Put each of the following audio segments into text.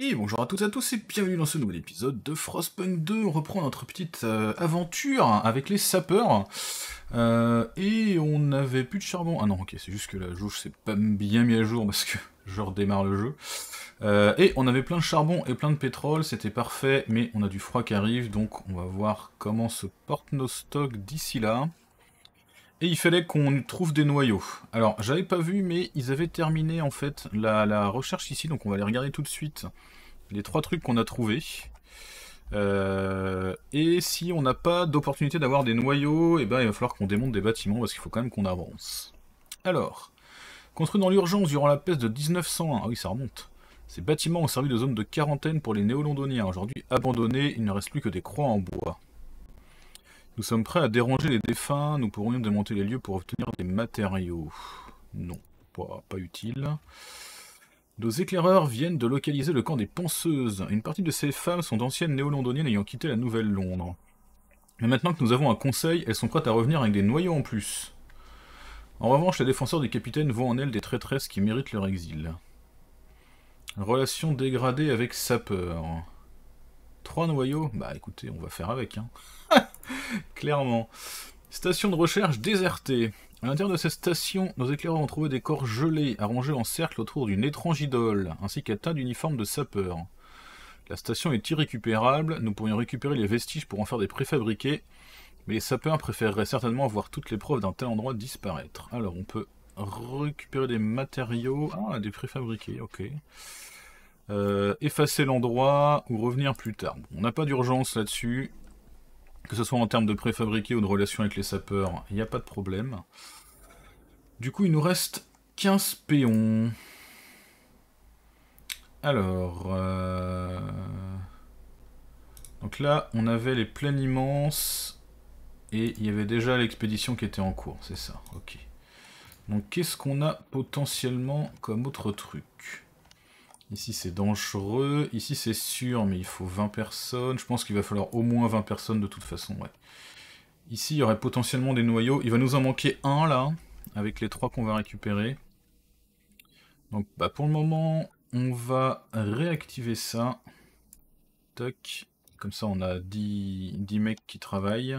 Et bonjour à toutes et à tous et bienvenue dans ce nouvel épisode de Frostpunk 2. On reprend notre petite euh, aventure avec les sapeurs. Euh, et on avait plus de charbon. Ah non, ok, c'est juste que la jauge s'est pas bien mis à jour parce que je redémarre le jeu. Euh, et on avait plein de charbon et plein de pétrole, c'était parfait, mais on a du froid qui arrive, donc on va voir comment se portent nos stocks d'ici là. Et il fallait qu'on trouve des noyaux. Alors, j'avais pas vu, mais ils avaient terminé en fait la, recherche ici, donc on va aller regarder tout de suite les trois trucs qu'on a trouvés. Euh, et si on n'a pas d'opportunité d'avoir des noyaux, et eh ben il va falloir qu'on démonte des bâtiments parce qu'il faut quand même qu'on avance. Alors, construit dans l'urgence durant la peste de 1901, ah oui ça remonte. Ces bâtiments ont servi de zone de quarantaine pour les néo-londoniens. Aujourd'hui abandonnés, il ne reste plus que des croix en bois. Nous sommes prêts à déranger les défunts, nous pourrions démonter les lieux pour obtenir des matériaux. Non, pas, pas utile. Nos éclaireurs viennent de localiser le camp des penseuses. Une partie de ces femmes sont d'anciennes néo-londoniennes ayant quitté la Nouvelle-Londres. Mais maintenant que nous avons un conseil, elles sont prêtes à revenir avec des noyaux en plus. En revanche, les défenseurs du capitaine vont en elles des traîtresses qui méritent leur exil. Relation dégradée avec sapeur. Trois noyaux Bah écoutez, on va faire avec, hein. Clairement. Station de recherche désertée. À l'intérieur de cette station, nos éclaireurs ont trouvé des corps gelés, arrangés en cercle autour d'une étrange idole, ainsi qu'un tas d'uniformes de sapeurs. La station est irrécupérable, nous pourrions récupérer les vestiges pour en faire des préfabriqués, mais les sapeurs préféreraient certainement voir toutes les preuves d'un tel endroit disparaître. Alors on peut récupérer des matériaux... Ah, des préfabriqués, ok. Euh, effacer l'endroit ou revenir plus tard. On n'a pas d'urgence là-dessus, que ce soit en termes de préfabriqué ou de relation avec les sapeurs, il n'y a pas de problème. Du coup, il nous reste 15 péons. Alors... Euh, donc là, on avait les plaines immenses et il y avait déjà l'expédition qui était en cours, c'est ça, ok. Donc qu'est-ce qu'on a potentiellement comme autre truc Ici c'est dangereux, ici c'est sûr, mais il faut 20 personnes. Je pense qu'il va falloir au moins 20 personnes de toute façon, Ici il y aurait potentiellement des noyaux. Il va nous en manquer un là, avec les trois qu'on va récupérer. Donc bah, pour le moment, on va réactiver ça. Toc. Comme ça on a 10 mecs qui travaillent.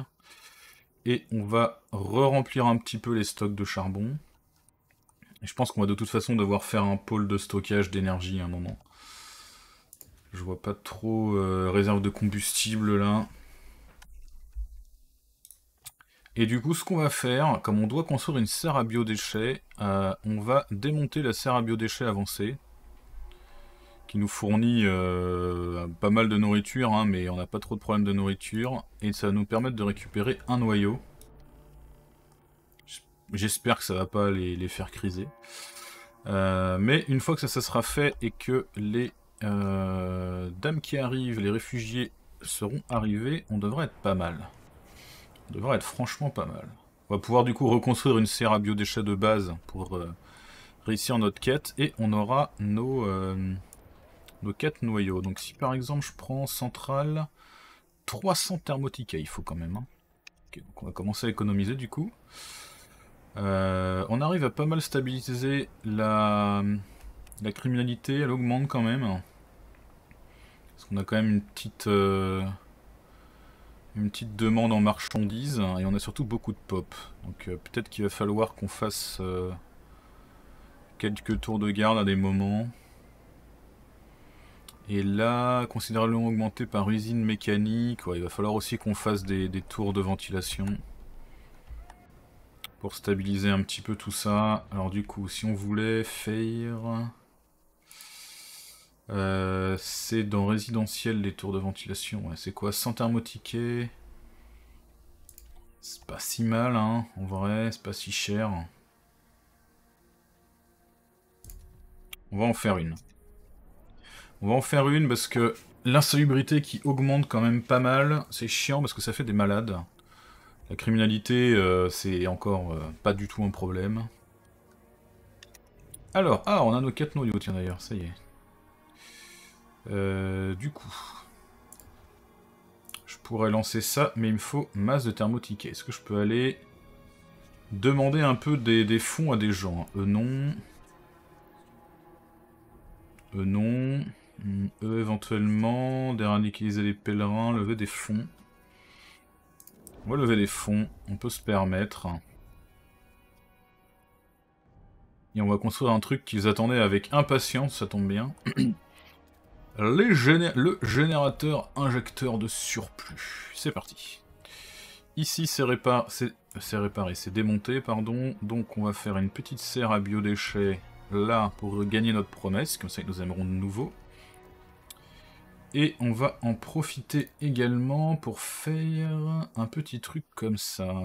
Et on va re-remplir un petit peu les stocks de charbon je pense qu'on va de toute façon devoir faire un pôle de stockage d'énergie à un moment. Je vois pas trop euh, réserve de combustible là. Et du coup, ce qu'on va faire, comme on doit construire une serre à biodéchets, euh, on va démonter la serre à biodéchets avancée, qui nous fournit euh, pas mal de nourriture, hein, mais on n'a pas trop de problèmes de nourriture, et ça va nous permettre de récupérer un noyau. J'espère que ça va pas les, faire criser. Euh, mais une fois que ça, sera fait et que les euh, dames qui arrivent, les réfugiés seront arrivés, on devrait être pas mal. On devrait être franchement pas mal. On va pouvoir du coup reconstruire une serre à biodéchets de base pour euh, réussir notre quête et on aura nos, nos quêtes noyaux. Donc si par exemple je prends centrale, 300 thermotica il faut quand même. Hein. on va commencer à économiser du coup. Euh, on arrive à pas mal stabiliser la, criminalité, elle augmente quand même. Parce qu'on a quand même une petite, euh, une petite demande en marchandises hein, et on a surtout beaucoup de pop. Donc euh, peut-être qu'il va falloir qu'on fasse quelques tours de garde à des moments. Et là, considérablement augmenté par usine mécanique, il va falloir aussi qu'on fasse des, des tours de ventilation pour stabiliser un petit peu tout ça. Alors du coup, si on voulait faire... Euh, c'est dans résidentiel les tours de ventilation. c'est quoi Sans thermotiquets. C'est pas si mal, hein. En vrai, c'est pas si cher. On va en faire une. On va en faire une parce que l'insalubrité qui augmente quand même pas mal, c'est chiant parce que ça fait des malades. La criminalité, euh, c'est encore euh, pas du tout un problème. Alors, ah, on a nos 4 noyaux, tiens d'ailleurs, ça y est. Euh, du coup, je pourrais lancer ça, mais il me faut masse de thermotique. Est-ce que je peux aller demander un peu des, fonds à des gens Eux hein. e non. Eux non. Mm, Eux éventuellement, déradicaliser les pèlerins, lever des fonds. On va lever les fonds, on peut se permettre. Et on va construire un truc qu'ils attendaient avec impatience, ça tombe bien. le générateur injecteur de surplus. C'est parti. Ici, c'est réparé, c'est démonté, pardon. Donc on va faire une petite serre à biodéchets là pour gagner notre promesse, comme ça ils nous aimeront de nouveau. Et on va en profiter également pour faire un petit truc comme ça.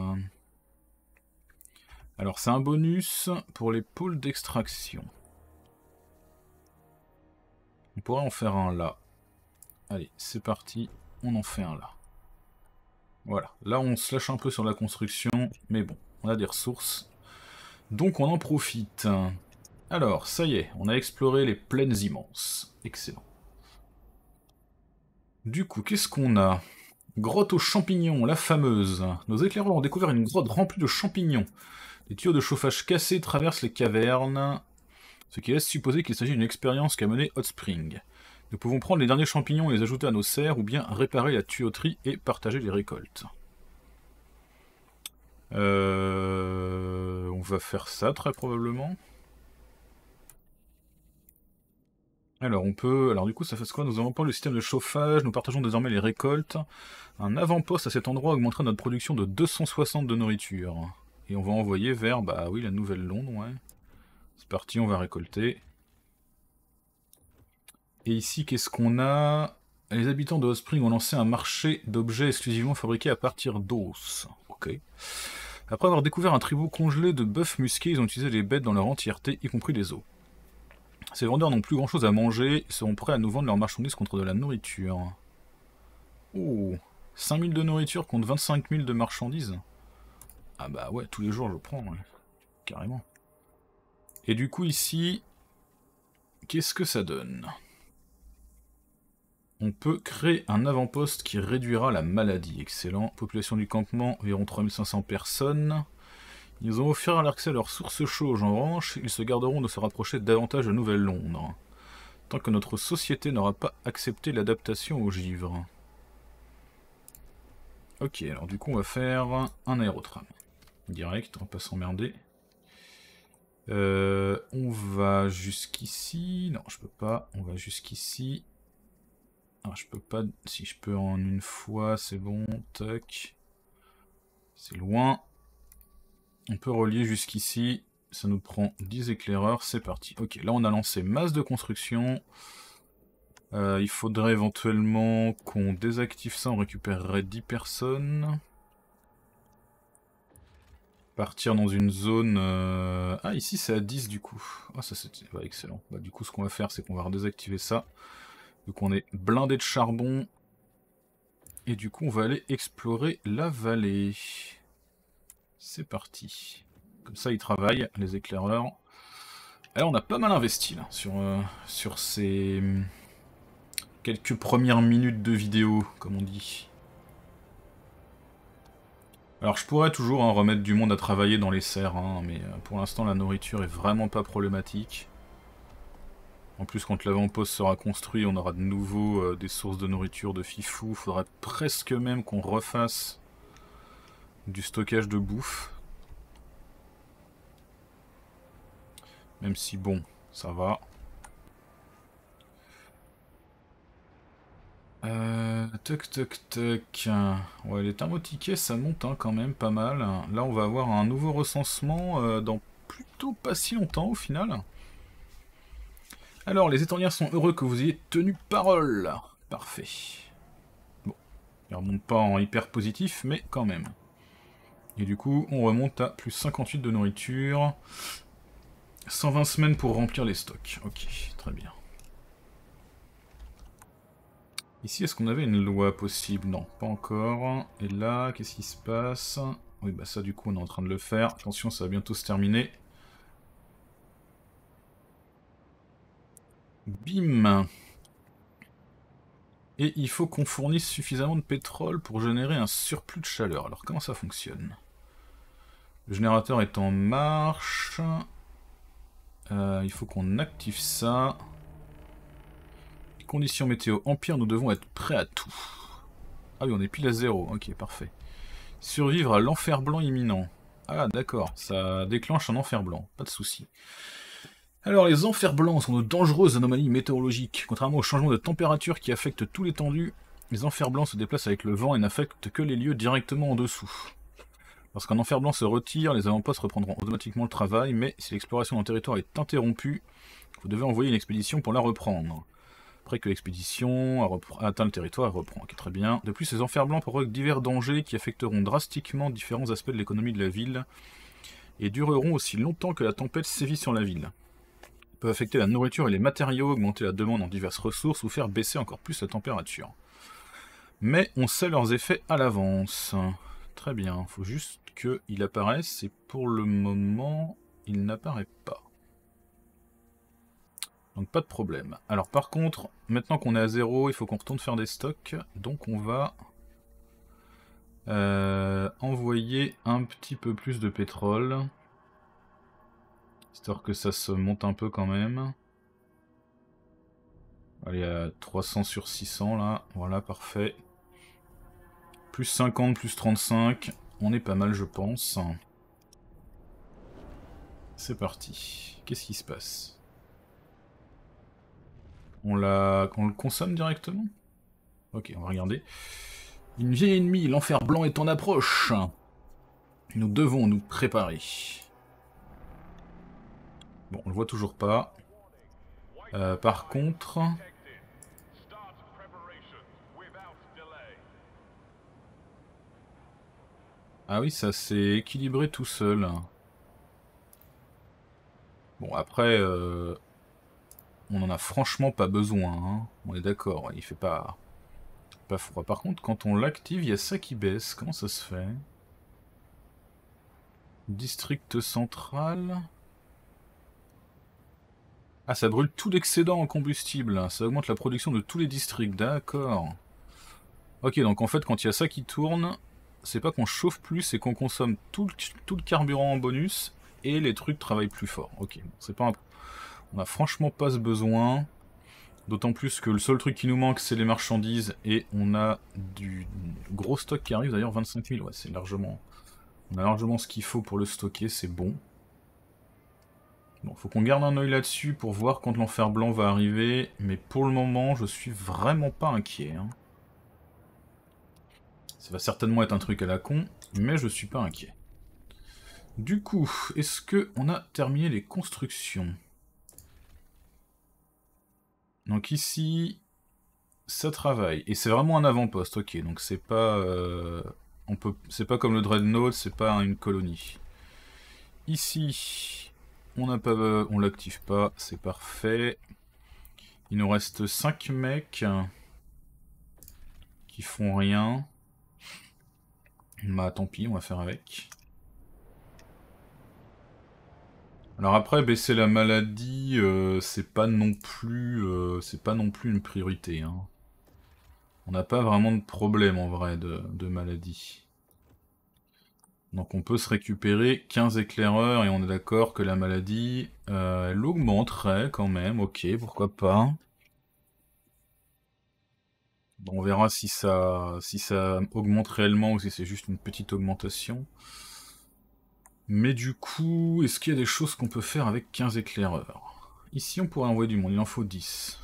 Alors c'est un bonus pour les pôles d'extraction. On pourrait en faire un là. Allez, c'est parti, on en fait un là. Voilà, là on se lâche un peu sur la construction, mais bon, on a des ressources. Donc on en profite. Alors, ça y est, on a exploré les plaines immenses. Excellent. Du coup, qu'est-ce qu'on a Grotte aux champignons, la fameuse. Nos éclaireurs ont découvert une grotte remplie de champignons. Les tuyaux de chauffage cassés traversent les cavernes, ce qui laisse supposer qu'il s'agit d'une expérience qu'a menée Hot Spring. Nous pouvons prendre les derniers champignons et les ajouter à nos serres, ou bien réparer la tuyauterie et partager les récoltes. Euh, on va faire ça très probablement. Alors on peut. Alors du coup ça fait quoi Nous avons pas le système de chauffage, nous partageons désormais les récoltes. Un avant-poste à cet endroit augmentera notre production de 260 de nourriture. Et on va envoyer vers, bah oui, la nouvelle Londres, ouais. C'est parti, on va récolter. Et ici, qu'est-ce qu'on a Les habitants de Hot Spring ont lancé un marché d'objets exclusivement fabriqués à partir d'os. Ok. Après avoir découvert un tribut congelé de bœufs musqués, ils ont utilisé les bêtes dans leur entièreté, y compris les os. Ces vendeurs n'ont plus grand chose à manger seront prêts à nous vendre leurs marchandises contre de la nourriture. Oh 5000 de nourriture contre 25000 de marchandises Ah bah ouais, tous les jours je prends, carrément. Et du coup ici, qu'est-ce que ça donne On peut créer un avant-poste qui réduira la maladie, excellent. Population du campement, environ 3500 personnes. Ils ont offert à l'accès à leurs sources chaudes en revanche, ils se garderont de se rapprocher davantage de Nouvelle-Londres, tant que notre société n'aura pas accepté l'adaptation au givre. Ok, alors du coup on va faire un aérotram. Direct, on va pas s'emmerder. Euh, on va jusqu'ici... Non, je peux pas. On va jusqu'ici. Ah, je peux pas... Si je peux en une fois, c'est bon. Tac. C'est loin. On peut relier jusqu'ici. Ça nous prend 10 éclaireurs. C'est parti. Ok, là on a lancé masse de construction. Euh, il faudrait éventuellement qu'on désactive ça. On récupérerait 10 personnes. Partir dans une zone... Euh, ah, ici c'est à 10 du coup. Ah, ça c'est excellent. Bah, du coup, ce qu'on va faire, c'est qu'on va redésactiver ça. coup on est blindé de charbon. Et du coup, on va aller explorer la vallée. C'est parti. Comme ça, ils travaillent, les éclaireurs. Alors, eh, on a pas mal investi, là, sur, euh, sur ces hmm, quelques premières minutes de vidéo, comme on dit. Alors je pourrais toujours hein, remettre du monde à travailler dans les serres, hein, mais euh, pour l'instant la nourriture est vraiment pas problématique. En plus quand l'avant-poste sera construit, on aura de nouveau euh, des sources de nourriture de fifou. faudra presque même qu'on refasse du stockage de bouffe. Même si bon, ça va. Euh, toc toc toc. Ouais, les thermotiquets, ça monte hein, quand même pas mal. Là, on va avoir un nouveau recensement euh, dans plutôt pas si longtemps au final. Alors, les étendières sont heureux que vous ayez tenu parole. Parfait. Bon, ils remontent pas en hyper positif, mais quand même. Et du coup, on remonte à plus 58 de nourriture. 120 semaines pour remplir les stocks. Ok, très bien. Ici, est-ce qu'on avait une loi possible Non, pas encore. Et là, qu'est-ce qui se passe Oui, bah ça, du coup, on est en train de le faire. Attention, ça va bientôt se terminer. Bim Et il faut qu'on fournisse suffisamment de pétrole pour générer un surplus de chaleur. Alors, comment ça fonctionne le générateur est en marche. Euh, il faut qu'on active ça. conditions météo empire, nous devons être prêts à tout. Ah oui, on est pile à zéro. Ok, parfait. Survivre à l'enfer blanc imminent. Ah d'accord, ça déclenche un enfer blanc, pas de souci. Alors les enfers blancs sont de dangereuses anomalies météorologiques. Contrairement aux changements de température qui affectent tout l'étendue, les enfers blancs se déplacent avec le vent et n'affectent que les lieux directement en dessous. Lorsqu'un enfer blanc se retire, les avant-postes reprendront automatiquement le travail, mais si l'exploration d'un territoire est interrompue, vous devez envoyer une expédition pour la reprendre. Après que l'expédition a, atteint le territoire, elle reprend. très bien. De plus, ces enfer blancs provoquent divers dangers qui affecteront drastiquement différents aspects de l'économie de la ville et dureront aussi longtemps que la tempête sévit sur la ville. Ils peuvent affecter la nourriture et les matériaux, augmenter la demande en diverses ressources ou faire baisser encore plus la température. Mais on sait leurs effets à l'avance. Très bien, il faut juste qu'il apparaisse, et pour le moment, il n'apparaît pas. Donc pas de problème. Alors par contre, maintenant qu'on est à zéro, il faut qu'on retourne faire des stocks, donc on va euh, envoyer un petit peu plus de pétrole, histoire que ça se monte un peu quand même. Allez, à 300 sur 600 là, voilà, parfait. Plus 50, plus 35, on est pas mal, je pense. C'est parti. Qu'est-ce qui se passe on, la... on le consomme directement Ok, on va regarder. Une vieille ennemie, l'enfer blanc est en approche. Nous devons nous préparer. Bon, on le voit toujours pas. Euh, par contre... Ah oui, ça s'est équilibré tout seul. Bon, après, euh, on en a franchement pas besoin. Hein. On est d'accord, il fait pas, pas froid. Par contre, quand on l'active, il y a ça qui baisse. Comment ça se fait District central... Ah, ça brûle tout l'excédent en combustible. Hein. Ça augmente la production de tous les districts. D'accord. Ok, donc en fait, quand il y a ça qui tourne, c'est pas qu'on chauffe plus, c'est qu'on consomme tout le, carburant en bonus et les trucs travaillent plus fort. Ok, c'est pas un... On a franchement pas ce besoin. D'autant plus que le seul truc qui nous manque, c'est les marchandises et on a du gros stock qui arrive. D'ailleurs, 25 000, ouais, c'est largement. On a largement ce qu'il faut pour le stocker, c'est bon. Bon, faut qu'on garde un œil là-dessus pour voir quand l'enfer blanc va arriver, mais pour le moment, je suis vraiment pas inquiet. Hein. Ça va certainement être un truc à la con, mais je suis pas inquiet. Du coup, est-ce que on a terminé les constructions Donc ici, ça travaille. Et c'est vraiment un avant-poste, ok. Donc c'est pas... Euh, on peut, c'est pas comme le Dreadnought, c'est pas une colonie. Ici, on n'a pas, euh, on l'active pas, c'est parfait. Il nous reste 5 mecs qui font rien. Bah tant pis, on va faire avec. Alors après, baisser la maladie, euh, c'est pas non plus, euh, c'est pas non plus une priorité. Hein. On n'a pas vraiment de problème en vrai de, maladie. Donc on peut se récupérer 15 éclaireurs et on est d'accord que la maladie, euh, elle augmenterait quand même. Ok, pourquoi pas on verra si ça, augmente réellement ou si c'est juste une petite augmentation. Mais du coup, est-ce qu'il y a des choses qu'on peut faire avec 15 éclaireurs Ici, on pourrait envoyer du monde, il en faut 10.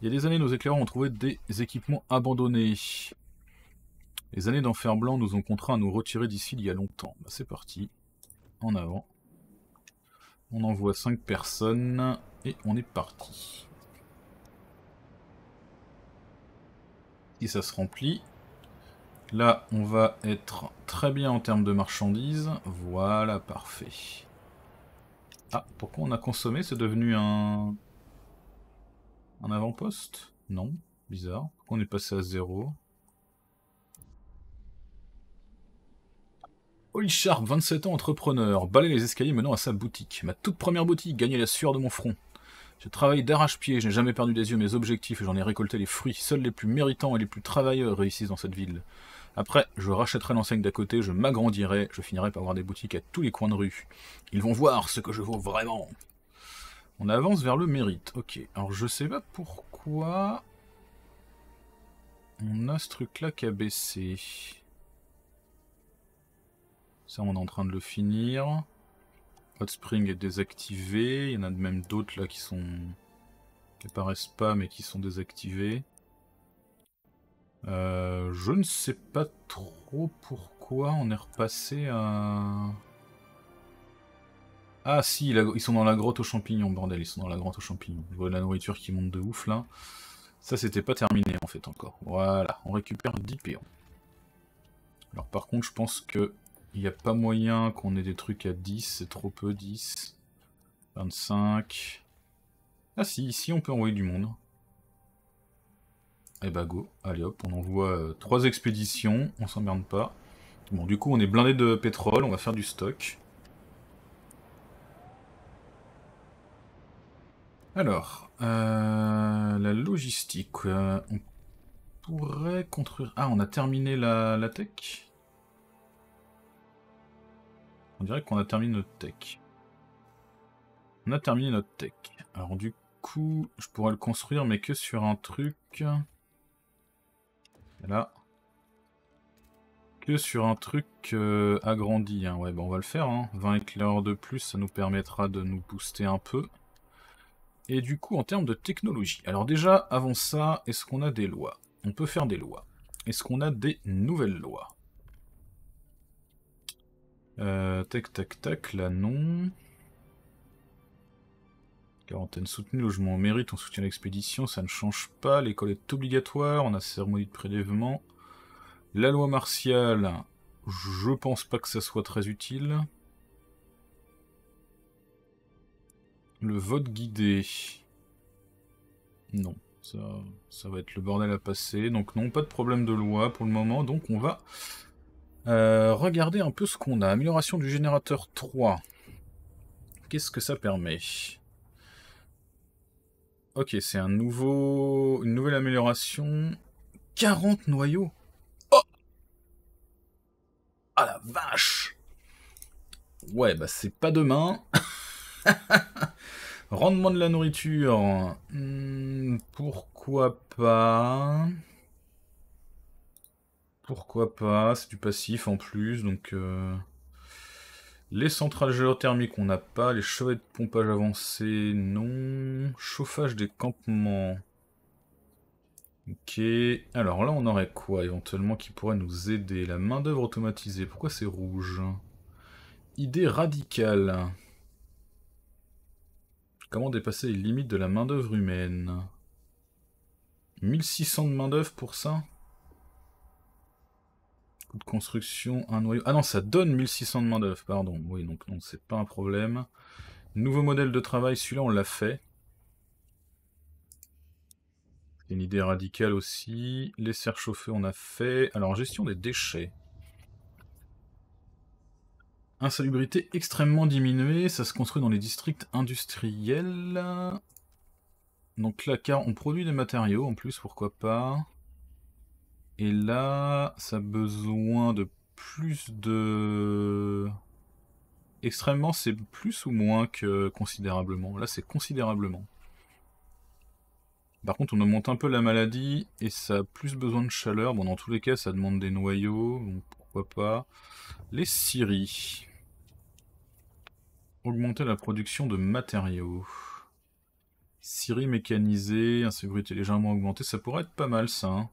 Il y a des années, nos éclaireurs ont trouvé des équipements abandonnés. Les années d'enfer blanc nous ont contraints à nous retirer d'ici il y a longtemps. Bah, c'est parti, en avant. On envoie 5 personnes, et on est parti. et ça se remplit. Là, on va être très bien en termes de marchandises. Voilà, parfait. Ah, pourquoi on a consommé C'est devenu un... Un avant-poste Non, bizarre. Pourquoi on est passé à zéro Oli Sharp, 27 ans, entrepreneur. balaye les escaliers menant à sa boutique. Ma toute première boutique, gagner la sueur de mon front. Je travaille d'arrache-pied, je n'ai jamais perdu des yeux mes objectifs et j'en ai récolté les fruits. Seuls les plus méritants et les plus travailleurs réussissent dans cette ville. Après, je rachèterai l'enseigne d'à côté, je m'agrandirai, je finirai par avoir des boutiques à tous les coins de rue. Ils vont voir ce que je vaux vraiment. On avance vers le mérite. Ok, alors je sais pas pourquoi... On a ce truc-là qui a baissé. Ça, on est en train de le finir. Hot Spring est désactivé. Il y en a même d'autres là qui sont. qui apparaissent pas mais qui sont désactivés. Euh, je ne sais pas trop pourquoi on est repassé à. Ah si, ils sont dans la grotte aux champignons, bordel, ils sont dans la grotte aux champignons. Je vois la nourriture qui monte de ouf là. Ça c'était pas terminé en fait encore. Voilà, on récupère 10 péons. Alors par contre je pense que il n'y a pas moyen qu'on ait des trucs à 10, c'est trop peu, 10. 25. Ah si, ici on peut envoyer du monde. Eh bah go, allez hop, on envoie 3 euh, expéditions, on s'emmerde pas. Bon, du coup on est blindé de pétrole, on va faire du stock. Alors, euh, la logistique, euh, on pourrait construire... Ah, on a terminé la, la tech on dirait qu'on a terminé notre tech. On a terminé notre tech. Alors du coup, je pourrais le construire, mais que sur un truc... Là. Que sur un truc euh, agrandi. Hein. Ouais, bon, on va le faire. Hein. 20 éclairs de plus, ça nous permettra de nous booster un peu. Et du coup, en termes de technologie. Alors déjà, avant ça, est-ce qu'on a des lois On peut faire des lois. Est-ce qu'on a des nouvelles lois euh, tac, tac, tac, là non. Quarantaine soutenue, logement au mérite, on soutient l'expédition, ça ne change pas. L'école est obligatoire, on a cérémonie de prélèvement. La loi martiale, je pense pas que ça soit très utile. Le vote guidé. Non, ça, ça va être le bordel à passer. Donc non, pas de problème de loi pour le moment. Donc on va euh, regardez un peu ce qu'on a. Amélioration du générateur 3. Qu'est-ce que ça permet Ok, c'est un nouveau... une nouvelle amélioration. 40 noyaux Oh Ah la vache Ouais, bah c'est pas demain. Rendement de la nourriture. Hmm, pourquoi pas pourquoi pas, c'est du passif en plus, donc... Euh, les centrales géothermiques, on n'a pas. Les chevets de pompage avancés, non. Chauffage des campements. Ok. Alors là, on aurait quoi éventuellement qui pourrait nous aider La main-d'œuvre automatisée. Pourquoi c'est rouge Idée radicale. Comment dépasser les limites de la main-d'œuvre humaine 1600 de main-d'œuvre pour ça de construction, un noyau. Ah non, ça donne 1600 de main d'œuvre, pardon. Oui, donc non, c'est pas un problème. Nouveau modèle de travail, celui-là on l'a fait. une idée radicale aussi. Les serres chauffées, on a fait. Alors, gestion des déchets. Insalubrité extrêmement diminuée, ça se construit dans les districts industriels. Donc là, car on produit des matériaux en plus, pourquoi pas. Et là, ça a besoin de plus de... Extrêmement, c'est plus ou moins que considérablement. Là, c'est considérablement. Par contre, on augmente un peu la maladie et ça a plus besoin de chaleur. Bon, dans tous les cas, ça demande des noyaux, donc pourquoi pas. Les scieries. Augmenter la production de matériaux. Syrie mécanisée, insécurité légèrement augmentée, ça pourrait être pas mal ça. Hein.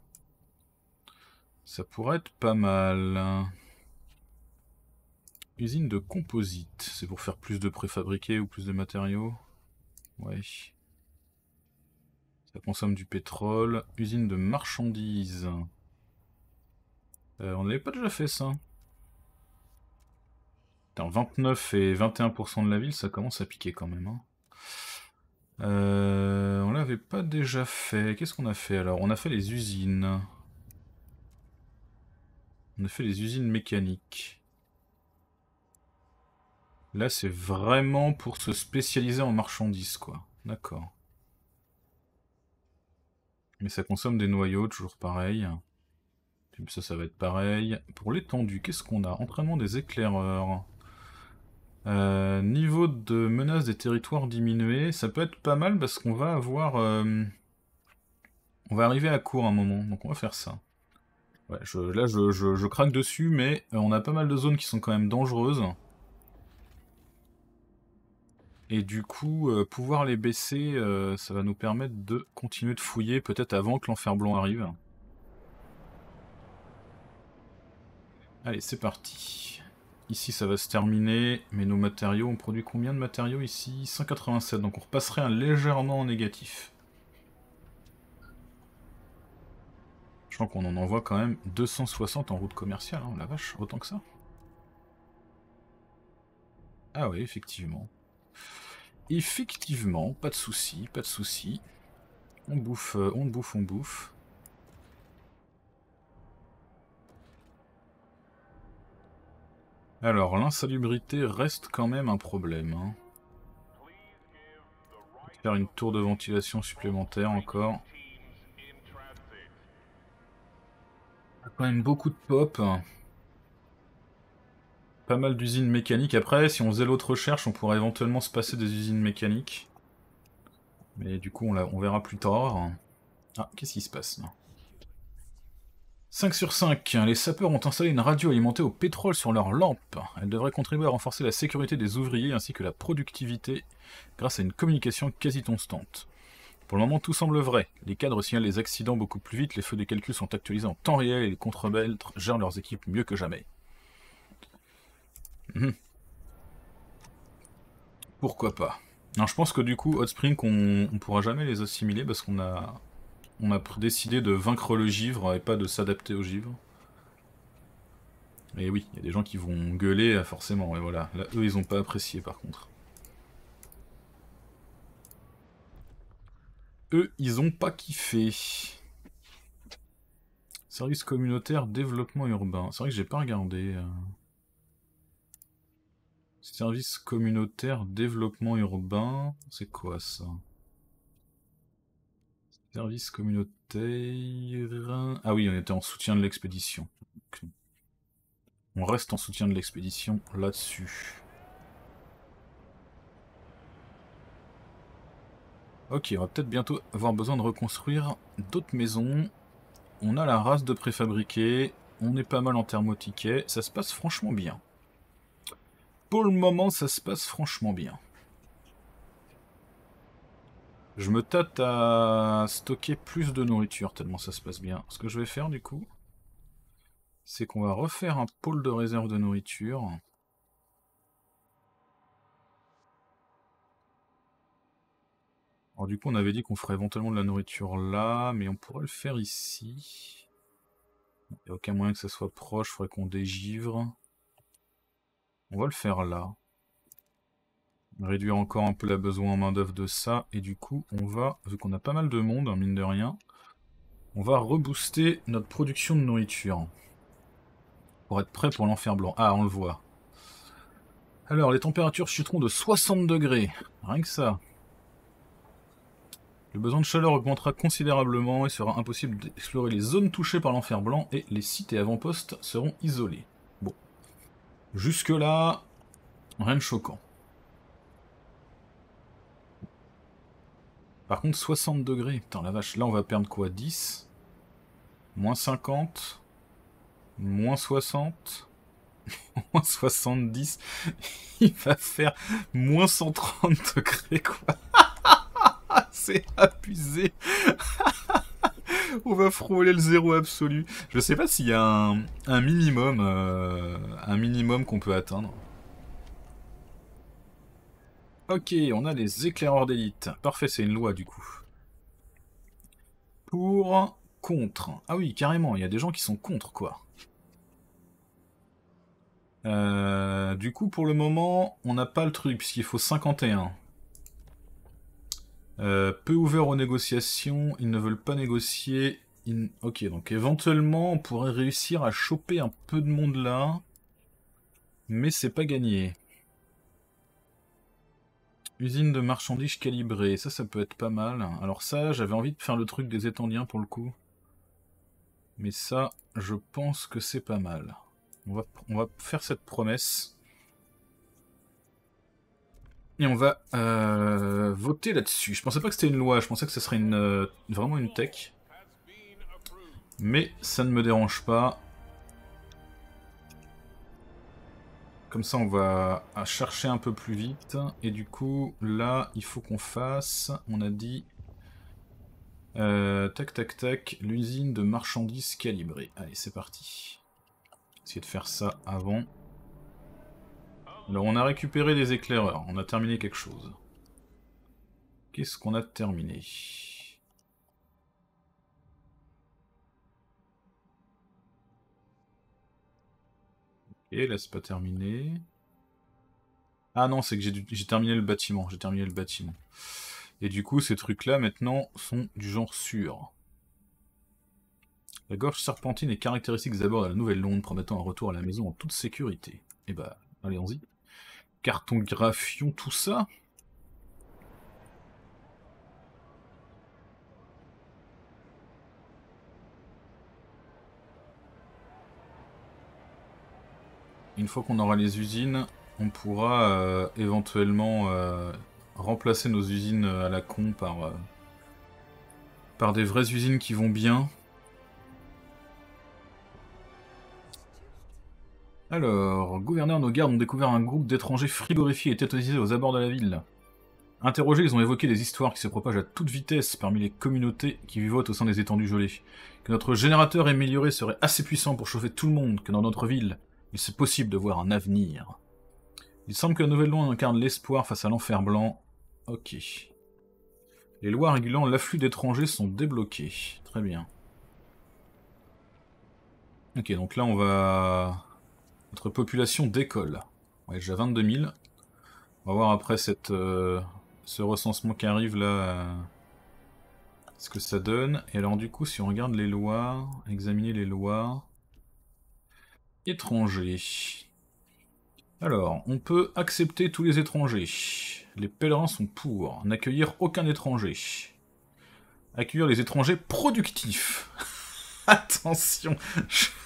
Ça pourrait être pas mal. Usine de composite. C'est pour faire plus de préfabriqués ou plus de matériaux Ouais. Ça consomme du pétrole. Usine de marchandises. Euh, on n'avait pas déjà fait ça. Dans 29 et 21% de la ville, ça commence à piquer quand même. Hein. Euh, on l'avait pas déjà fait. Qu'est-ce qu'on a fait alors On a fait les usines. On a fait les usines mécaniques. Là, c'est vraiment pour se spécialiser en marchandises, quoi. D'accord. Mais ça consomme des noyaux, toujours pareil. Ça, ça va être pareil. Pour l'étendue, qu'est-ce qu'on a Entraînement des éclaireurs. Euh, niveau de menace des territoires diminué, ça peut être pas mal parce qu'on va avoir... Euh, on va arriver à court un moment, donc on va faire ça là, je, craque dessus, mais euh, on a pas mal de zones qui sont quand même dangereuses. Et du coup, euh, pouvoir les baisser, euh, ça va nous permettre de continuer de fouiller, peut-être avant que l'enfer blanc arrive. Allez, c'est parti. Ici, ça va se terminer, mais nos matériaux, on produit combien de matériaux ici 187, donc on repasserait un légèrement en négatif. Je crois qu'on en envoie quand même 260 en route commerciale, hein, la vache, autant que ça. Ah oui, effectivement. Effectivement, pas de souci, pas de souci. On bouffe, euh, on bouffe, on bouffe. Alors, l'insalubrité reste quand même un problème. Hein. Faire une tour de ventilation supplémentaire encore. quand même beaucoup de pop. Pas mal d'usines mécaniques. Après, si on faisait l'autre recherche, on pourrait éventuellement se passer des usines mécaniques. Mais du coup, on, verra plus tard. Ah, qu'est-ce qui se passe là 5 sur 5. Les sapeurs ont installé une radio alimentée au pétrole sur leur lampe. Elle devrait contribuer à renforcer la sécurité des ouvriers ainsi que la productivité grâce à une communication quasi constante. Pour le moment, tout semble vrai. Les cadres signalent les accidents beaucoup plus vite, les feux de calcul sont actualisés en temps réel et les contre-maîtres gèrent leurs équipes mieux que jamais. Mhm. Pourquoi pas non, je pense que du coup, Hot Spring, on, pourra jamais les assimiler parce qu'on a, on a décidé de vaincre le givre et pas de s'adapter au givre. Et oui, il y a des gens qui vont gueuler, euh, forcément, et voilà. eux, ils ont pas apprécié, par contre. ils ont pas kiffé. Service communautaire, développement urbain. C'est vrai que j'ai pas regardé. Euh. Service communautaire, développement urbain. C'est quoi ça Service communautaire... Ah oui, on était en soutien de l'expédition. On reste en soutien de l'expédition là-dessus. Ok, on va peut-être bientôt avoir besoin de reconstruire d'autres maisons. On a la race de préfabriqués, on est pas mal en thermotiquet, ça se passe franchement bien. Pour le moment, ça se passe franchement bien. Je me tâte à stocker plus de nourriture, tellement ça se passe bien. Ce que je vais faire, du coup, c'est qu'on va refaire un pôle de réserve de nourriture. Alors du coup, on avait dit qu'on ferait éventuellement de la nourriture là, mais on pourrait le faire ici. Il n'y a aucun moyen que ça soit proche, il faudrait qu'on dégivre. On va le faire là. Réduire encore un peu la besoin en main d'œuvre de ça, et du coup, on va, vu qu'on a pas mal de monde, hein, mine de rien, on va rebooster notre production de nourriture. Pour être prêt pour l'enfer blanc. Ah, on le voit. Alors, les températures chuteront de 60 degrés. Rien que ça. Le besoin de chaleur augmentera considérablement et sera impossible d'explorer les zones touchées par l'enfer blanc et les sites et avant-postes seront isolés. Bon. Jusque-là, rien de choquant. Par contre, 60 degrés. Putain, la vache, là, on va perdre quoi 10 Moins 50 Moins 60 Moins 70 Il va faire moins 130 degrés, quoi c'est abusé. On va frôler le zéro absolu. Je sais pas s'il y a un, minimum, euh, un minimum qu'on peut atteindre. Ok, on a les éclaireurs d'élite. Parfait, c'est une loi du coup. Pour, contre. Ah oui, carrément, il y a des gens qui sont contre, quoi. Euh, du coup, pour le moment, on n'a pas le truc, puisqu'il faut 51. Euh, peu ouvert aux négociations, ils ne veulent pas négocier. Ok, donc éventuellement, on pourrait réussir à choper un peu de monde là. Mais c'est pas gagné. Usine de marchandises calibrées, ça, ça peut être pas mal. Alors ça, j'avais envie de faire le truc des étendiens pour le coup. Mais ça, je pense que c'est pas mal. on va faire cette promesse. Et on va euh, voter là-dessus. Je pensais pas que c'était une loi, je pensais que ce serait euh, vraiment une tech. Mais ça ne me dérange pas. Comme ça, on va chercher un peu plus vite. Et du coup, là, il faut qu'on fasse... On a dit... Euh, tac, tac, tac. L'usine de marchandises calibrées. Allez, c'est parti. Essayez de faire ça avant. Alors on a récupéré des éclaireurs, on a terminé quelque chose. Qu'est-ce qu'on a terminé Ok, là c'est pas terminé. Ah non, c'est que j'ai terminé le bâtiment, j'ai terminé le bâtiment. Et du coup, ces trucs-là, maintenant, sont du genre sûr. La gorge serpentine est caractéristique d'abord de la Nouvelle-Londe, promettant un retour à la maison en toute sécurité. Eh bah, ben, allez-y. Carton, graphion, tout ça. Une fois qu'on aura les usines, on pourra euh, éventuellement euh, remplacer nos usines à la con par, euh, par des vraies usines qui vont bien, Alors, gouverneur, nos gardes ont découvert un groupe d'étrangers frigorifiés et tétanisés aux abords de la ville. Interrogés, ils ont évoqué des histoires qui se propagent à toute vitesse parmi les communautés qui vivent au sein des étendues gelées. Que notre générateur amélioré serait assez puissant pour chauffer tout le monde, que dans notre ville, il serait possible de voir un avenir. Il semble que la nouvelle loi incarne l'espoir face à l'enfer blanc. Ok. Les lois régulant l'afflux d'étrangers sont débloquées. Très bien. Ok, donc là on va notre population décolle. Ouais, déjà 22 000. On va voir après cette, euh, ce recensement qui arrive là, euh, ce que ça donne. Et alors du coup, si on regarde les lois examiner les lois étrangers. Alors, on peut accepter tous les étrangers. Les pèlerins sont pour. N'accueillir aucun étranger. Accueillir les étrangers productifs. Attention,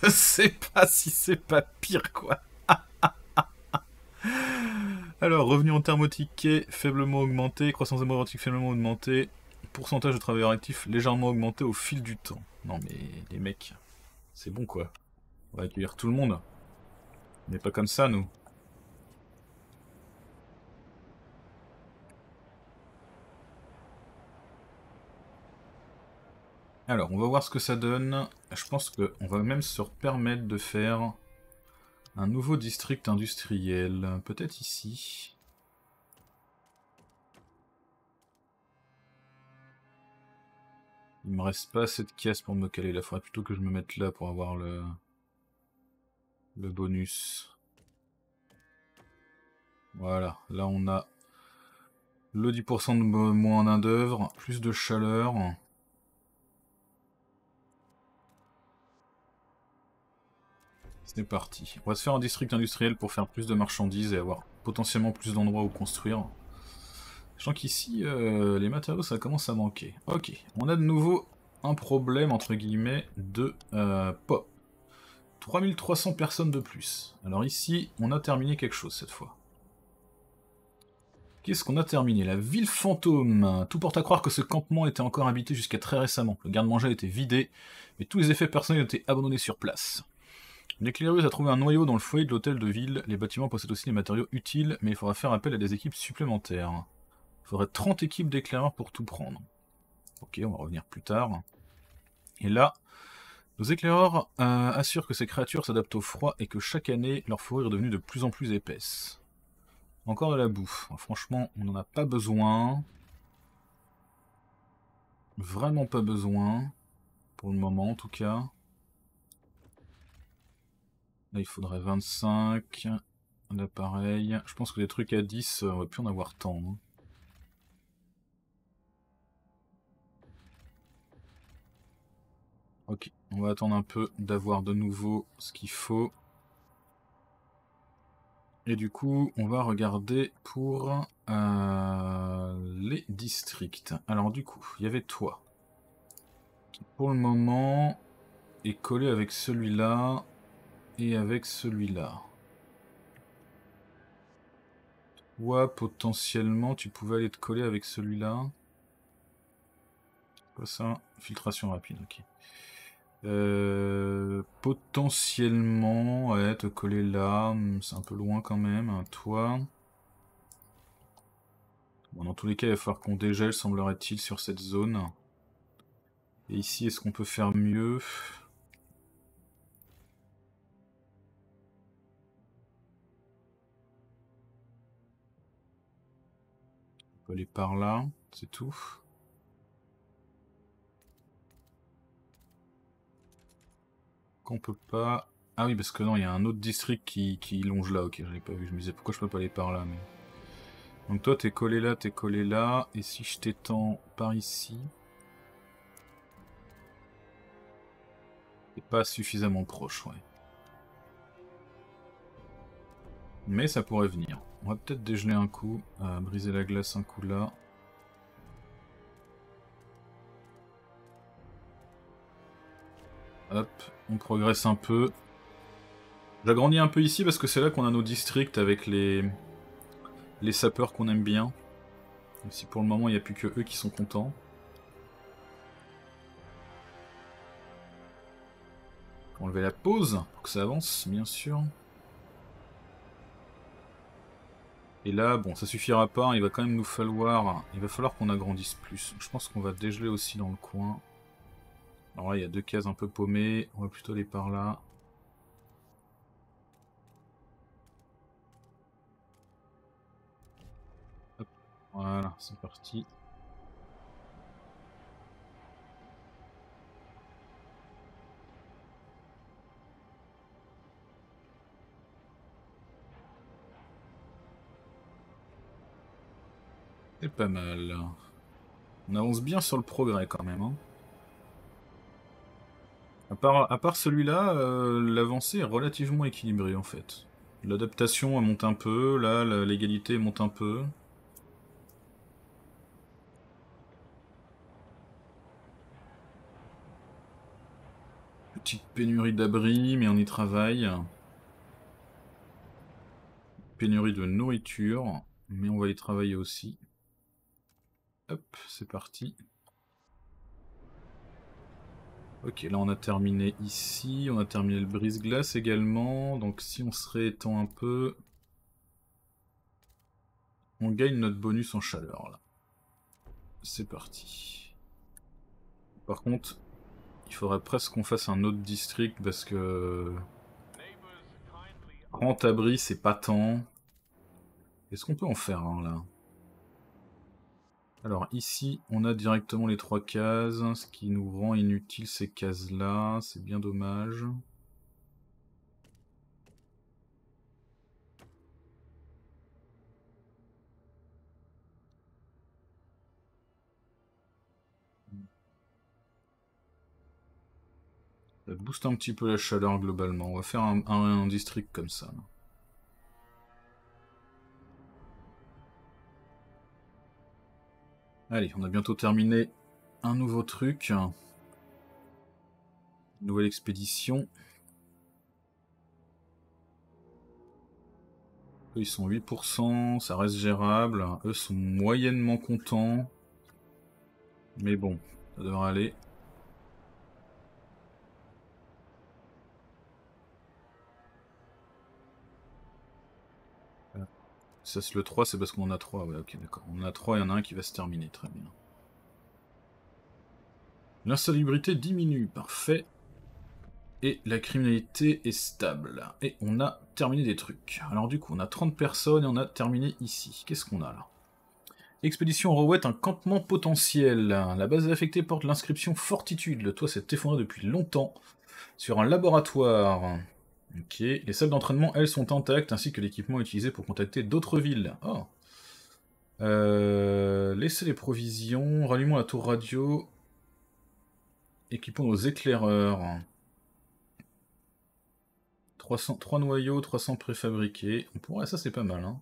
je sais pas si c'est pas pire quoi. Alors, revenu en thermotique faiblement augmenté, croissance démographique faiblement augmentée, pourcentage de travailleurs actifs légèrement augmenté au fil du temps. Non mais les mecs, c'est bon quoi. On va accueillir tout le monde. mais n'est pas comme ça nous. Alors, on va voir ce que ça donne. Je pense qu'on va même se permettre de faire un nouveau district industriel. Peut-être ici. Il me reste pas cette de caisse pour me caler là. Faudrait plutôt que je me mette là pour avoir le, le bonus. Voilà, là on a le 10% de moins en d'œuvre, plus de chaleur. C'est parti. On va se faire un district industriel pour faire plus de marchandises et avoir potentiellement plus d'endroits où construire. Sachant qu'ici, euh, les matériaux, ça commence à manquer. Ok, on a de nouveau un problème, entre guillemets, de euh, 3300 personnes de plus. Alors ici, on a terminé quelque chose cette fois. Qu'est-ce qu'on a terminé La ville fantôme. Tout porte à croire que ce campement était encore habité jusqu'à très récemment. Le garde-manger était vidé, mais tous les effets personnels étaient abandonnés sur place l'éclaireuse a trouvé un noyau dans le foyer de l'hôtel de ville. Les bâtiments possèdent aussi des matériaux utiles, mais il faudra faire appel à des équipes supplémentaires. Il faudrait 30 équipes d'éclaireurs pour tout prendre. Ok, on va revenir plus tard. Et là, nos éclaireurs euh, assurent que ces créatures s'adaptent au froid et que chaque année, leur fourrure est devenue de plus en plus épaisse. Encore de la bouffe. Franchement, on n'en a pas besoin. Vraiment pas besoin. Pour le moment, en tout cas. Là, il faudrait 25. Là, Je pense que des trucs à 10, euh, on va plus en avoir tant. Hein. Ok, on va attendre un peu d'avoir de nouveau ce qu'il faut. Et du coup, on va regarder pour euh, les districts. Alors du coup, il y avait toi. Qui, pour le moment, est collé avec celui-là et avec celui-là. Toi, potentiellement, tu pouvais aller te coller avec celui-là. Quoi ça. Filtration rapide, ok. Euh, potentiellement, te coller là, hmm, c'est un peu loin quand même, hein, toi. Bon, dans tous les cas, il va falloir qu'on dégèle, semblerait-il, sur cette zone. Et ici, est-ce qu'on peut faire mieux aller par là, c'est tout. Qu'on peut pas... Ah oui, parce que non, il y a un autre district qui, qui longe là. Ok, j'avais pas vu. Je me disais pourquoi je peux pas aller par là. Mais... Donc toi, t'es collé là, t'es collé là. Et si je t'étends par ici... T'es pas suffisamment proche, ouais. Mais ça pourrait venir. On va peut-être déjeuner un coup, euh, briser la glace un coup là. Hop, on progresse un peu. J'agrandis un peu ici parce que c'est là qu'on a nos districts avec les, les sapeurs qu'on aime bien. Même si pour le moment il n'y a plus que eux qui sont contents. On Enlever la pause pour que ça avance, bien sûr. Et là, bon, ça suffira pas, hein, il va quand même nous falloir... Il va falloir qu'on agrandisse plus. Je pense qu'on va dégeler aussi dans le coin. Alors là, il y a deux cases un peu paumées. On va plutôt aller par là. Hop, voilà, c'est parti. C'est pas mal. On avance bien sur le progrès quand même. Hein. À part, à part celui-là, euh, l'avancée est relativement équilibrée en fait. L'adaptation monte un peu, là l'égalité monte un peu. Petite pénurie d'abri, mais on y travaille. Pénurie de nourriture, mais on va y travailler aussi. Hop, c'est parti. Ok, là on a terminé ici, on a terminé le brise-glace également, donc si on se réétend un peu, on gagne notre bonus en chaleur là. C'est parti. Par contre, il faudrait presque qu'on fasse un autre district parce que... Grand abri, c'est pas tant. Est-ce qu'on peut en faire un là alors ici, on a directement les trois cases, ce qui nous rend inutile ces cases-là, c'est bien dommage. Ça booste un petit peu la chaleur globalement, on va faire un, district comme ça. Là. Allez, on a bientôt terminé un nouveau truc. Nouvelle expédition. Eux, ils sont 8%, ça reste gérable. Eux sont moyennement contents. Mais bon, ça devrait aller. Ça, c'est le 3, c'est parce qu'on a 3. ok, d'accord. On a 3 et il y en a un qui va se terminer. Très bien. L'insalubrité diminue. Parfait. Et la criminalité est stable. Et on a terminé des trucs. Alors du coup, on a 30 personnes et on a terminé ici. Qu'est-ce qu'on a là Expédition Rowett, un campement potentiel. La base affectée porte l'inscription Fortitude. Le toit s'est effondré depuis longtemps sur un laboratoire. Ok, les salles d'entraînement, elles, sont intactes, ainsi que l'équipement utilisé pour contacter d'autres villes. Oh euh, Laissez les provisions, rallumons la tour radio, équipons nos éclaireurs. 3 noyaux, 300 préfabriqués. On pourrait, ça c'est pas mal. Hein.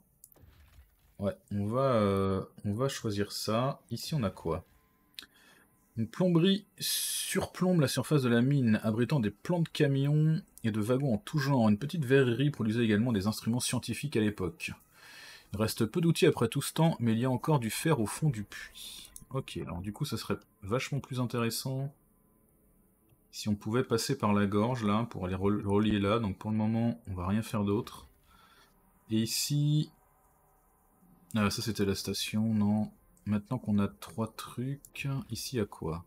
Ouais, on va, euh, on va choisir ça. Ici on a quoi une plomberie surplombe la surface de la mine, abritant des plans de camions et de wagons en tout genre. Une petite verrerie produisait également des instruments scientifiques à l'époque. Il reste peu d'outils après tout ce temps, mais il y a encore du fer au fond du puits. Ok, alors du coup, ça serait vachement plus intéressant si on pouvait passer par la gorge, là, pour aller relier là. Donc pour le moment, on va rien faire d'autre. Et ici... Ah, ça c'était la station, non Maintenant qu'on a trois trucs, ici à quoi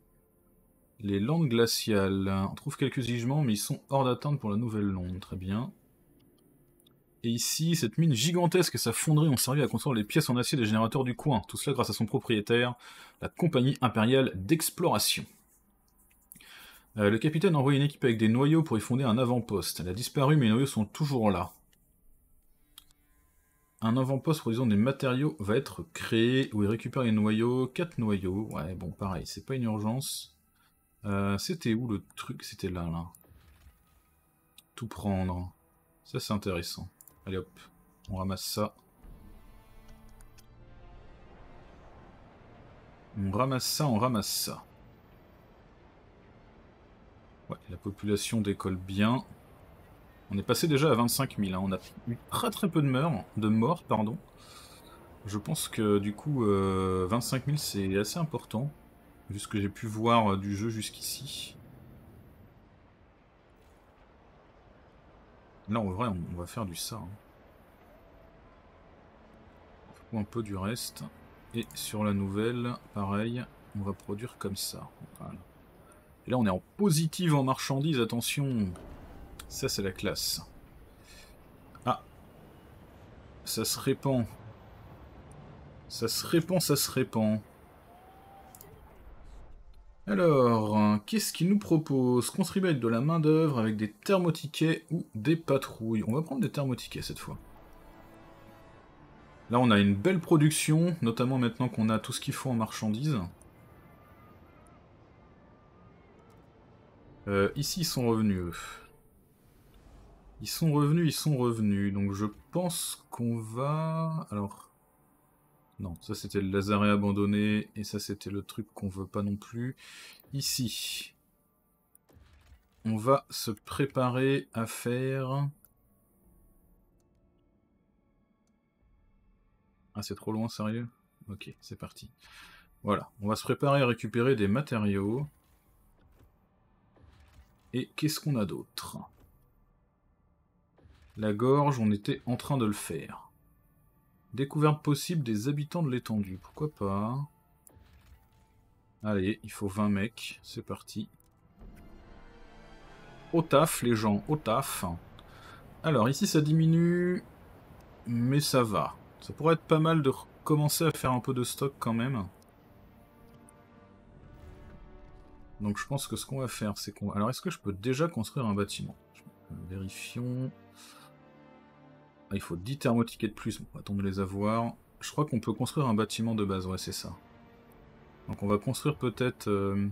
Les landes glaciales. On trouve quelques gisements, mais ils sont hors d'atteinte pour la nouvelle londe. Très bien. Et ici, cette mine gigantesque et sa fonderie ont servi à construire les pièces en acier des générateurs du coin. Tout cela grâce à son propriétaire, la Compagnie Impériale d'Exploration. Euh, le capitaine a envoyé une équipe avec des noyaux pour y fonder un avant-poste. Elle a disparu, mais les noyaux sont toujours là. Un avant-poste produisant des matériaux va être créé, où il récupère les noyaux, quatre noyaux, ouais bon pareil, c'est pas une urgence. Euh, c'était où le truc C'était là, là. Tout prendre. Ça c'est intéressant. Allez hop, on ramasse ça. On ramasse ça, on ramasse ça. Ouais, la population décolle bien. On est passé déjà à 25 000. Hein. On a eu très très peu de morts, de morts pardon. Je pense que du coup, 25 euh, 000 c'est assez important, vu ce que j'ai pu voir euh, du jeu jusqu'ici. Là, en vrai, on va faire du ça. Ou hein. un peu du reste. Et sur la nouvelle, pareil, on va produire comme ça. Et là, on est en positive en marchandises, attention ça, c'est la classe. Ah. Ça se répand. Ça se répand, ça se répand. Alors, qu'est-ce qu'il nous propose Contribuer de la main-d'œuvre, avec des thermotiquets ou des patrouilles. On va prendre des thermotiquets cette fois. Là, on a une belle production, notamment maintenant qu'on a tout ce qu'il faut en marchandises. Euh, ici, ils sont revenus, ils sont revenus, ils sont revenus. Donc je pense qu'on va... Alors... Non, ça c'était le lazaret abandonné, et ça c'était le truc qu'on veut pas non plus. Ici, on va se préparer à faire... Ah c'est trop loin, sérieux Ok, c'est parti. Voilà, on va se préparer à récupérer des matériaux. Et qu'est-ce qu'on a d'autre la gorge, on était en train de le faire. Découverte possible des habitants de l'étendue. Pourquoi pas Allez, il faut 20 mecs. C'est parti. Au taf, les gens. Au taf. Alors, ici, ça diminue. Mais ça va. Ça pourrait être pas mal de commencer à faire un peu de stock quand même. Donc je pense que ce qu'on va faire, c'est qu'on... Alors, est-ce que je peux déjà construire un bâtiment Vérifions... Ah, il faut 10 thermotiquets de plus, on va de les avoir. Je crois qu'on peut construire un bâtiment de base, ouais c'est ça. Donc on va construire peut-être euh,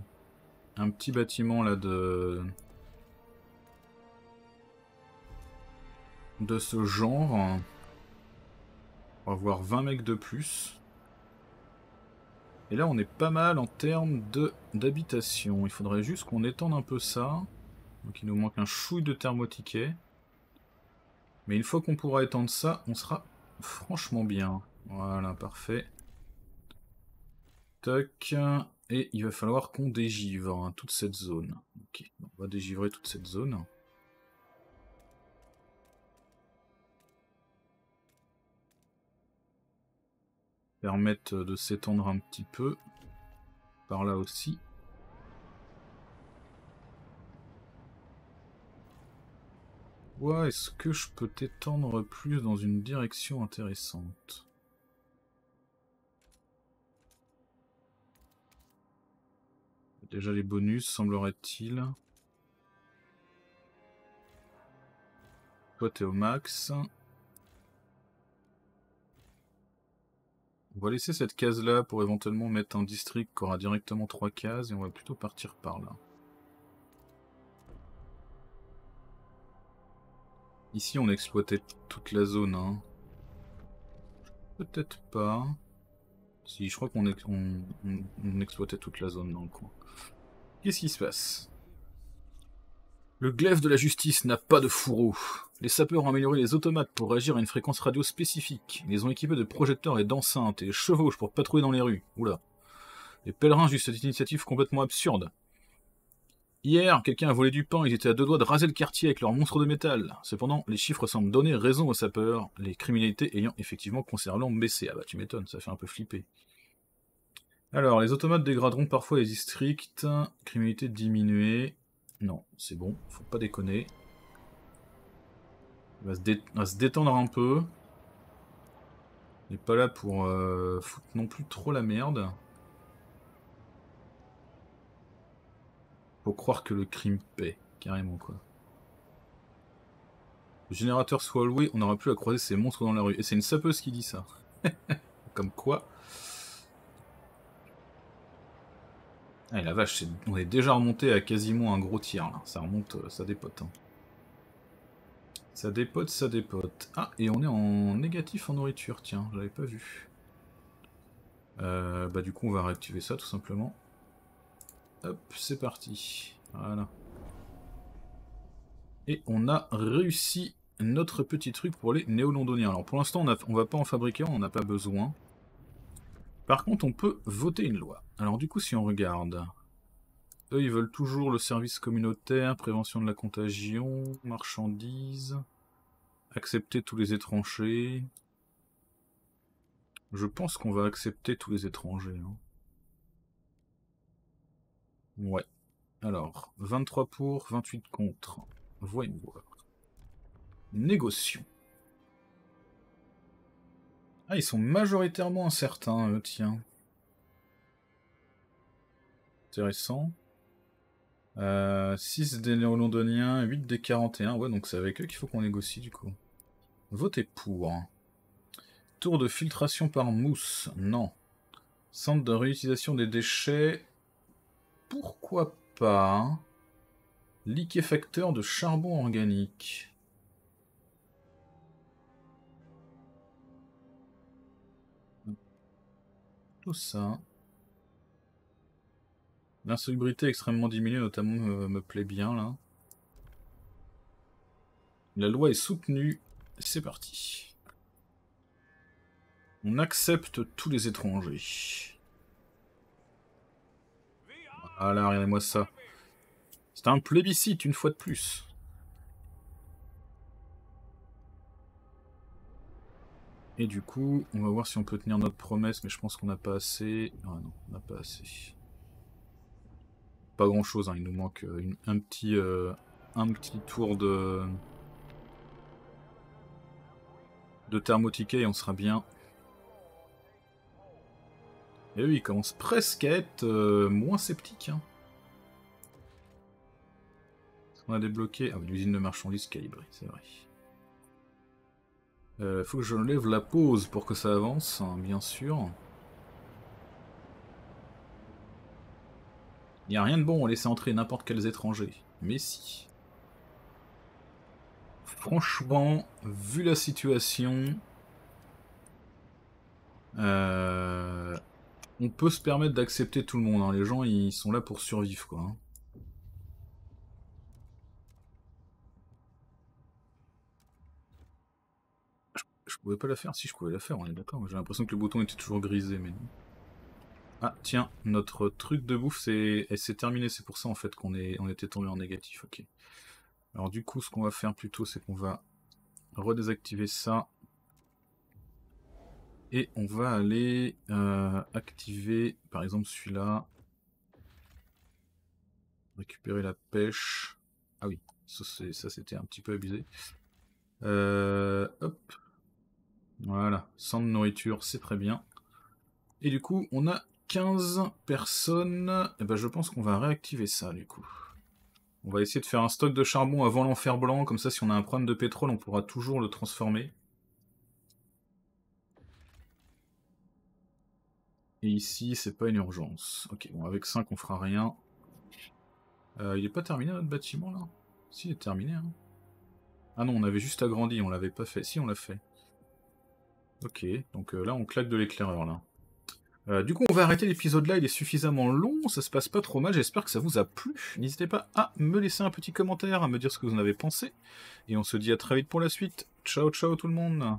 un petit bâtiment là de... De ce genre. On va avoir 20 mecs de plus. Et là on est pas mal en termes d'habitation. Il faudrait juste qu'on étende un peu ça. Donc il nous manque un chouille de thermotiquets. Mais une fois qu'on pourra étendre ça, on sera franchement bien. Voilà, parfait. Toc. Et il va falloir qu'on dégivre hein, toute cette zone. Ok, on va dégivrer toute cette zone. Permettre de s'étendre un petit peu. Par là aussi. Ouais, est-ce que je peux t'étendre plus dans une direction intéressante Déjà les bonus, semblerait-il. Toi, t'es au max. On va laisser cette case-là pour éventuellement mettre un district qui aura directement trois cases et on va plutôt partir par là. Ici, on exploitait toute la zone. Hein. Peut-être pas. Si, je crois qu'on exploitait toute la zone dans le coin. Qu'est-ce qui se passe Le glaive de la justice n'a pas de fourreau. Les sapeurs ont amélioré les automates pour réagir à une fréquence radio spécifique. Ils les ont équipés de projecteurs et d'enceintes et chevauches pour patrouiller dans les rues. Oula. Les pèlerins jugent cette initiative complètement absurde. Hier, quelqu'un a volé du pain, ils étaient à deux doigts de raser le quartier avec leurs monstres de métal. Cependant, les chiffres semblent donner raison aux sapeurs, les criminalités ayant effectivement considérablement baissé. Ah bah tu m'étonnes, ça fait un peu flipper. Alors, les automates dégraderont parfois les districts, criminalité diminuée. Non, c'est bon, faut pas déconner. On va se, détendre un peu. On n'est pas là pour euh, foutre non plus trop la merde. croire que le crime paie, carrément quoi. Le générateur soit loué, on n'aura plus à croiser ces monstres dans la rue. Et c'est une sapeuse qui dit ça. Comme quoi. Ah, la vache, on est déjà remonté à quasiment un gros tiers là. Ça remonte, euh, ça dépote. Hein. Ça dépote, ça dépote. Ah, et on est en négatif en nourriture, tiens, j'avais pas vu. Euh, bah du coup on va réactiver ça tout simplement. Hop, c'est parti. Voilà. Et on a réussi notre petit truc pour les néo-londoniens. Alors pour l'instant, on ne va pas en fabriquer, on n'a pas besoin. Par contre, on peut voter une loi. Alors du coup, si on regarde... Eux, ils veulent toujours le service communautaire, prévention de la contagion, marchandises, accepter tous les étrangers. Je pense qu'on va accepter tous les étrangers. Hein. Ouais. Alors, 23 pour, 28 contre. Voyons voir. Négocions. Ah, ils sont majoritairement incertains, eux, tiens. Intéressant. 6 euh, des néo-londoniens, 8 des 41. Ouais, donc c'est avec eux qu'il faut qu'on négocie, du coup. Votez pour. Tour de filtration par mousse, non. Centre de réutilisation des déchets, pourquoi pas liquéfacteur de charbon organique. Tout ça. L'insolubrité extrêmement diminuée notamment euh, me plaît bien là. La loi est soutenue. C'est parti. On accepte tous les étrangers. Ah là, regardez-moi ça. C'est un plébiscite, une fois de plus. Et du coup, on va voir si on peut tenir notre promesse, mais je pense qu'on n'a pas assez. Ah non, on n'a pas assez. Pas grand chose, hein. il nous manque euh, un, petit, euh, un petit tour de, de thermotiquet et on sera bien. Et eh oui, il commence presque à être euh, moins sceptique. Est-ce hein. On a débloqué... Ah l'usine de marchandises calibrée, c'est vrai. Il euh, faut que je lève la pause pour que ça avance, hein, bien sûr. Il n'y a rien de bon à laisser entrer n'importe quels étrangers. Mais si. Franchement, vu la situation... Euh on peut se permettre d'accepter tout le monde. Hein. Les gens, ils sont là pour survivre, quoi. Hein. Je, pouvais pas la faire Si, je pouvais la faire, on est d'accord. J'ai l'impression que le bouton était toujours grisé, mais... Ah, tiens, notre truc de bouffe, c'est terminé. C'est pour ça, en fait, qu'on est... on était tombé en négatif. Ok. Alors, du coup, ce qu'on va faire plutôt, c'est qu'on va redésactiver ça et on va aller euh, activer, par exemple, celui-là. Récupérer la pêche. Ah oui, ça c'était un petit peu abusé. Euh, hop. Voilà, sans de nourriture, c'est très bien. Et du coup, on a 15 personnes. Et eh ben, je pense qu'on va réactiver ça, du coup. On va essayer de faire un stock de charbon avant l'enfer blanc, comme ça si on a un problème de pétrole, on pourra toujours le transformer. Et ici, c'est pas une urgence. Ok, bon, avec 5, on fera rien. Euh, il est pas terminé notre bâtiment là Si, il est terminé. Hein. Ah non, on avait juste agrandi, on l'avait pas fait. Si, on l'a fait. Ok, donc euh, là, on claque de l'éclaireur là. Euh, du coup, on va arrêter l'épisode là, il est suffisamment long, ça se passe pas trop mal, j'espère que ça vous a plu. N'hésitez pas à me laisser un petit commentaire, à me dire ce que vous en avez pensé, et on se dit à très vite pour la suite. Ciao, ciao tout le monde